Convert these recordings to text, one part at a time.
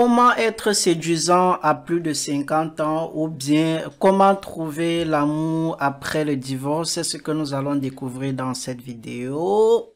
Comment être séduisant à plus de 50 ans ou bien comment trouver l'amour après le divorce C'est ce que nous allons découvrir dans cette vidéo.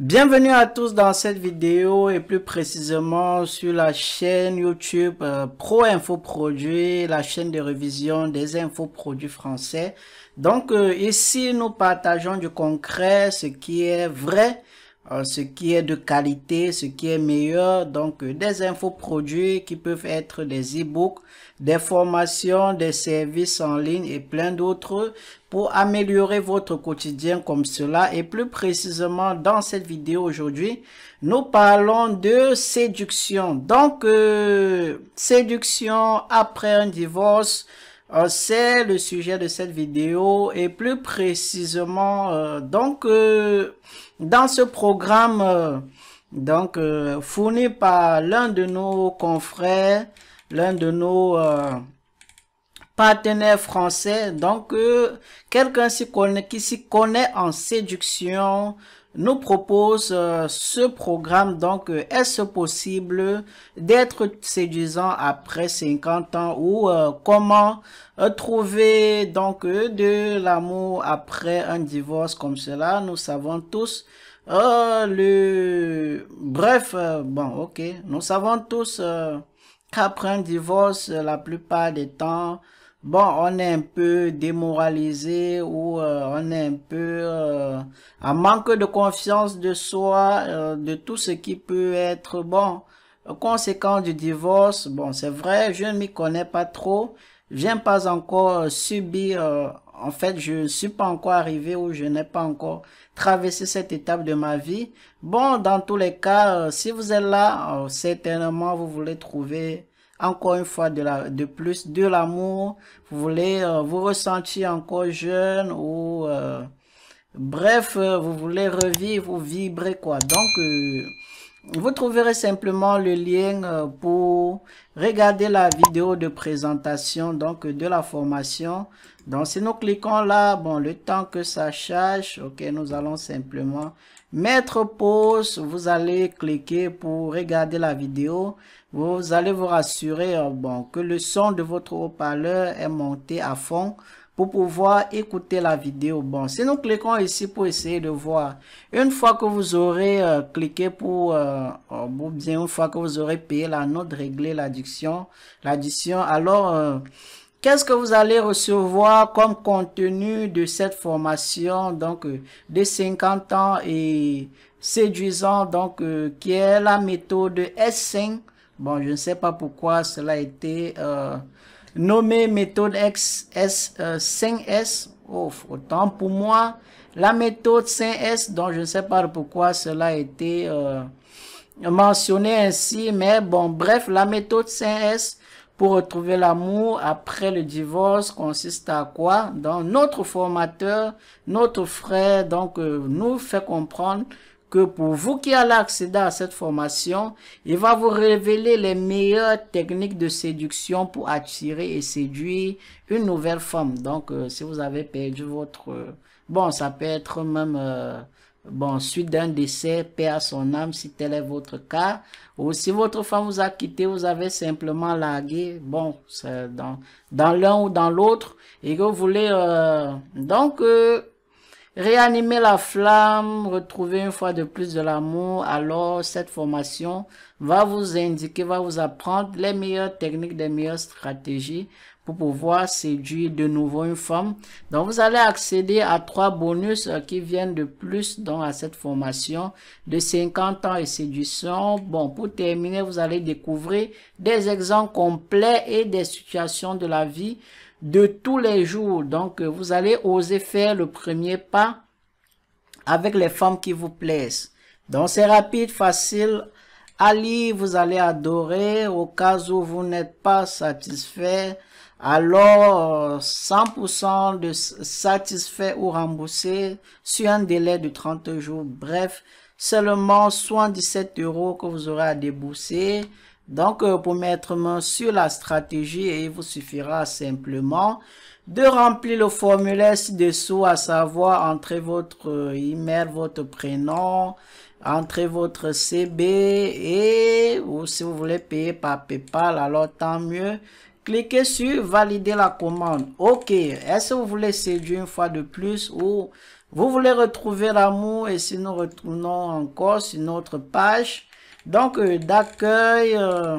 Bienvenue à tous dans cette vidéo et plus précisément sur la chaîne YouTube euh, Pro Info Produit, la chaîne de révision des infos produits français. Donc euh, ici nous partageons du concret, ce qui est vrai euh, ce qui est de qualité, ce qui est meilleur, donc euh, des infoproduits qui peuvent être des e-books, des formations, des services en ligne et plein d'autres pour améliorer votre quotidien comme cela. Et plus précisément, dans cette vidéo aujourd'hui, nous parlons de séduction. Donc, euh, séduction après un divorce, euh, c'est le sujet de cette vidéo et plus précisément euh, donc euh, dans ce programme donc fourni par l'un de nos confrères, l'un de nos partenaires français, donc quelqu'un qui s'y connaît en séduction, nous propose euh, ce programme. Donc, euh, est-ce possible d'être séduisant après 50 ans ou euh, comment trouver donc de l'amour après un divorce comme cela Nous savons tous le... Bref, bon, ok. Nous savons tous qu'après un divorce, la plupart des temps, bon, on est un peu démoralisé ou euh, on est un peu à euh, manque de confiance de soi, euh, de tout ce qui peut être bon. Conséquence du divorce, bon, c'est vrai, je ne m'y connais pas trop. Je n'ai pas encore subir, en fait, je ne suis pas encore arrivé ou je n'ai pas encore traversé cette étape de ma vie. Bon, dans tous les cas, si vous êtes là, certainement, vous voulez trouver encore une fois de, la, de plus de l'amour, vous voulez euh, vous ressentir encore jeune ou euh, bref, euh, vous voulez revivre ou vibrer quoi. Donc vous trouverez simplement le lien pour regarder la vidéo de présentation donc de la formation donc, si nous cliquons là, bon, le temps que ça cherche, ok, nous allons simplement mettre pause. Vous allez cliquer pour regarder la vidéo. Vous allez vous rassurer, euh, bon, que le son de votre haut-parleur est monté à fond pour pouvoir écouter la vidéo. Bon, si nous cliquons ici pour essayer de voir, une fois que vous aurez euh, cliqué pour, euh, bien une fois que vous aurez payé la note, régler l'addition, l'addition, alors... Qu'est-ce que vous allez recevoir comme contenu de cette formation donc euh, de 50 ans et séduisant donc euh, qui est la méthode S5 Bon, je ne sais pas pourquoi cela a été euh, nommé méthode s 5S. Oh, autant pour moi, la méthode 5S, donc je ne sais pas pourquoi cela a été mentionné ainsi, mais bon, bref, la méthode 5S pour retrouver l'amour après le divorce consiste à quoi Donc notre formateur, notre frère, donc euh, nous fait comprendre que pour vous qui allez accéder à cette formation, il va vous révéler les meilleures techniques de séduction pour attirer et séduire une nouvelle femme. Donc euh, si vous avez perdu votre... Euh, bon, ça peut être même bon, suite d'un décès, paix à son âme, si tel est votre cas. Ou si votre femme vous a quitté, vous avez simplement largué, bon, dans, dans l'un ou dans l'autre, et que vous voulez euh, donc euh, réanimer la flamme, retrouver une fois de plus de l'amour, alors cette formation va vous indiquer, va vous apprendre les meilleures techniques, les meilleures stratégies pour pouvoir séduire de nouveau une femme. Donc vous allez accéder à trois bonus euh, qui viennent de plus dans à cette formation de 50 ans et séduction. Bon, pour terminer, vous allez découvrir des exemples complets et des situations de la vie de tous les jours. Donc euh, vous allez oser faire le premier pas avec les femmes qui vous plaisent. Donc c'est rapide, facile, Ali, vous allez adorer. Au cas où vous n'êtes pas satisfait, alors 100% de satisfait ou remboursé sur un délai de 30 jours. Bref, seulement 77 euros que vous aurez à débourser. Donc, euh, pour mettre main sur la stratégie, il vous suffira simplement de remplir le formulaire ci-dessous, à savoir entrer votre euh, email, votre prénom, entrer votre CB et ou si vous voulez payer par PayPal, alors tant mieux. Cliquez sur valider la commande. Ok, est-ce que vous voulez séduire une fois de plus ou vous voulez retrouver l'amour et si nous retournons encore sur notre page. Donc euh, d'accueil euh,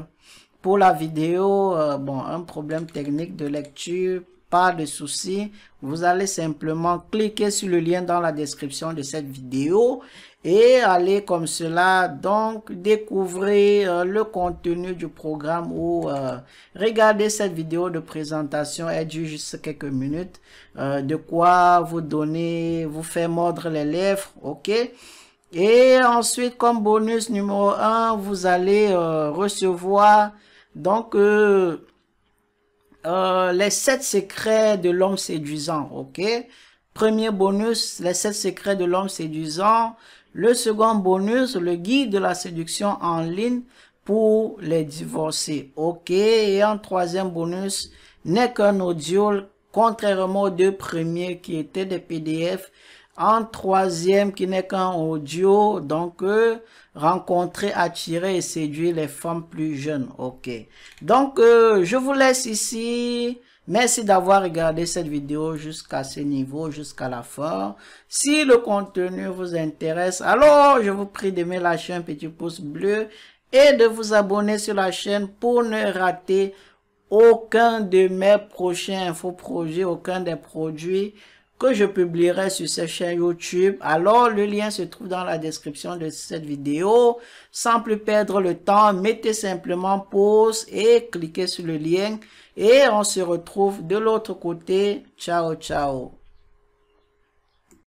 pour la vidéo, euh, bon un problème technique de lecture pas de souci, vous allez simplement cliquer sur le lien dans la description de cette vidéo et aller comme cela donc découvrir euh, le contenu du programme ou euh, regarder cette vidéo de présentation elle dure juste quelques minutes euh, de quoi vous donner vous faire mordre les lèvres ok et ensuite comme bonus numéro 1 vous allez recevoir donc euh, les sept secrets de l'homme séduisant, ok Premier bonus, les sept secrets de l'homme séduisant. Le second bonus, le guide de la séduction en ligne pour les divorcés, ok Et un troisième bonus, n'est qu'un audio, contrairement aux deux premiers qui étaient des PDF en troisième, qui n'est qu'un audio, donc euh, rencontrer, attirer et séduire les femmes plus jeunes. Ok. Donc, euh, je vous laisse ici. Merci d'avoir regardé cette vidéo jusqu'à ce niveau, jusqu'à la fin. Si le contenu vous intéresse, alors je vous prie me la chaîne petit pouce bleu et de vous abonner sur la chaîne pour ne rater aucun de mes prochains faux projets, aucun des produits que je publierai sur cette chaîne YouTube. Alors, le lien se trouve dans la description de cette vidéo. Sans plus perdre le temps, mettez simplement pause et cliquez sur le lien. Et on se retrouve de l'autre côté. Ciao, ciao.